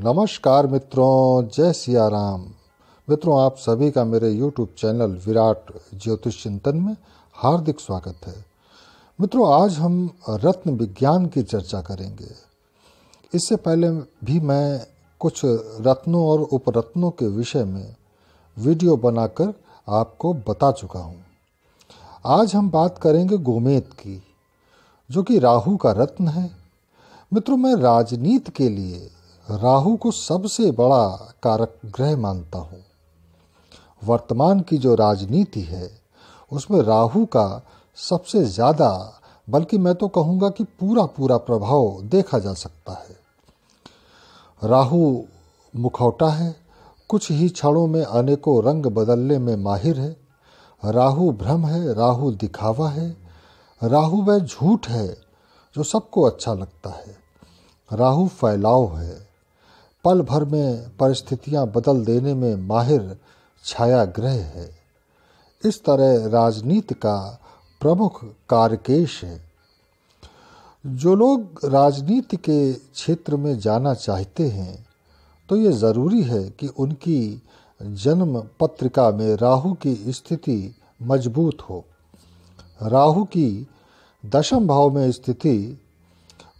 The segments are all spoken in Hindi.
नमस्कार मित्रों जय सिया राम मित्रों आप सभी का मेरे YouTube चैनल विराट ज्योतिष चिंतन में हार्दिक स्वागत है मित्रों आज हम रत्न विज्ञान की चर्चा करेंगे इससे पहले भी मैं कुछ रत्नों और उपरत्नों के विषय में वीडियो बनाकर आपको बता चुका हूँ आज हम बात करेंगे गोमेद की जो कि राहु का रत्न है मित्रों मैं राजनीति के लिए राहु को सबसे बड़ा कारक ग्रह मानता हूँ वर्तमान की जो राजनीति है उसमें राहु का सबसे ज़्यादा बल्कि मैं तो कहूँगा कि पूरा पूरा प्रभाव देखा जा सकता है राहु मुखौटा है कुछ ही क्षणों में अनेकों रंग बदलने में माहिर है राहु भ्रम है राहु दिखावा है राहु वह झूठ है जो सबको अच्छा लगता है राहु फैलाव है पल भर में परिस्थितियां बदल देने में माहिर छाया ग्रह है इस तरह राजनीति का प्रमुख कारकेश है जो लोग राजनीति के क्षेत्र में जाना चाहते हैं तो ये ज़रूरी है कि उनकी जन्म पत्रिका में राहु की स्थिति मजबूत हो राहु की दशम भाव में स्थिति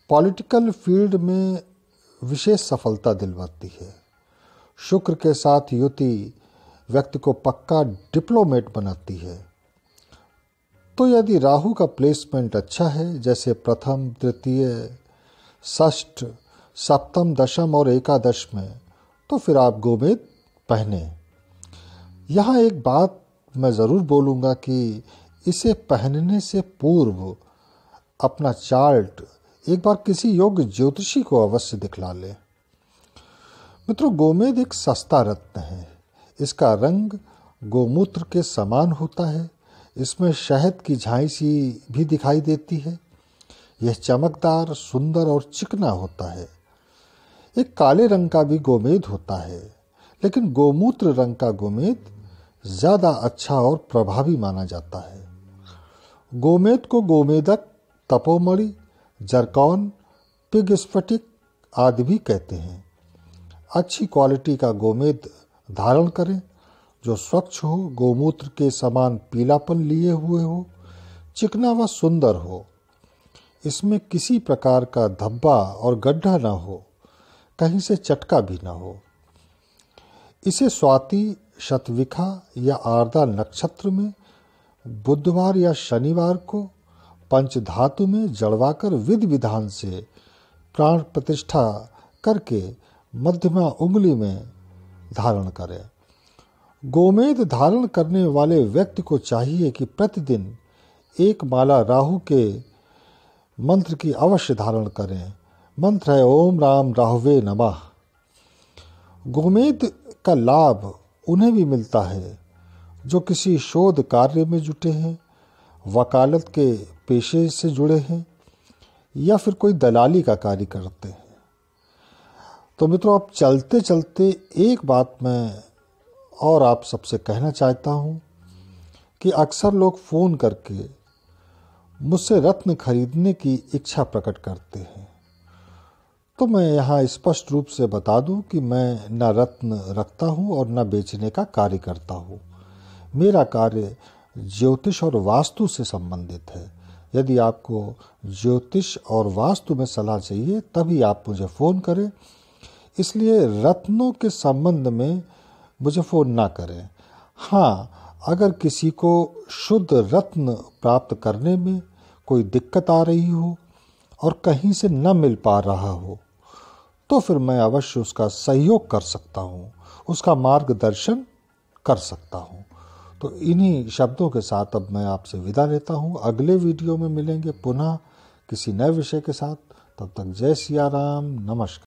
पॉलिटिकल फील्ड में विशेष सफलता दिलवाती है शुक्र के साथ युति व्यक्ति को पक्का डिप्लोमेट बनाती है तो यदि राहु का प्लेसमेंट अच्छा है जैसे प्रथम तृतीय ष्ठ सप्तम दशम और एकादश में तो फिर आप गोमेद पहने यहाँ एक बात मैं ज़रूर बोलूँगा कि इसे पहनने से पूर्व अपना चार्ट एक बार किसी योग्य ज्योतिषी को अवश्य दिखला ले मित्रों गोमेद एक सस्ता रत्न है इसका रंग गोमूत्र के समान होता है इसमें शहद की झाई सी भी दिखाई देती है यह चमकदार सुंदर और चिकना होता है एक काले रंग का भी गोमेद होता है लेकिन गोमूत्र रंग का गोमेद ज़्यादा अच्छा और प्रभावी माना जाता है गोमेद को गोमेदक तपोमणि जरकॉन पिग स्फटिक आदि भी कहते हैं अच्छी क्वालिटी का गोमेद धारण करें जो स्वच्छ हो गोमूत्र के समान पीलापन लिए हुए हो चिकना व सुंदर हो इसमें किसी प्रकार का धब्बा और गड्ढा ना हो कहीं से चटका भी ना हो इसे स्वाति शतविखा या आर्दा नक्षत्र में बुधवार या शनिवार को पंच धातु में जड़वाकर विधि विधान से प्राण प्रतिष्ठा करके मध्यमा उंगली में धारण करें गोमेद धारण करने वाले व्यक्ति को चाहिए कि प्रतिदिन एक माला राहु के मंत्र की अवश्य धारण करें मंत्र है ओम राम राहुवे नमः गोमेद का लाभ उन्हें भी मिलता है जो किसी शोध कार्य में जुटे हैं वकालत के पेशे से जुड़े हैं या फिर कोई दलाली का कार्य करते हैं तो मित्रों अब चलते चलते एक बात मैं और आप सबसे कहना चाहता हूँ कि अक्सर लोग फ़ोन करके मुझसे रत्न खरीदने की इच्छा प्रकट करते हैं तो मैं यहाँ स्पष्ट रूप से बता दूँ कि मैं न रत्न रखता हूँ और न बेचने का कार्य करता हूँ मेरा कार्य ज्योतिष और वास्तु से संबंधित है यदि आपको ज्योतिष और वास्तु में सलाह चाहिए तभी आप मुझे फ़ोन करें इसलिए रत्नों के संबंध में मुझे फ़ोन ना करें हाँ अगर किसी को शुद्ध रत्न प्राप्त करने में कोई दिक्कत आ रही हो और कहीं से न मिल पा रहा हो तो फिर मैं अवश्य उसका सहयोग कर सकता हूँ उसका मार्गदर्शन कर सकता हूँ तो इन्हीं शब्दों के साथ अब मैं आपसे विदा लेता हूँ अगले वीडियो में मिलेंगे पुनः किसी नए विषय के साथ तब तक जय सिया राम नमस्कार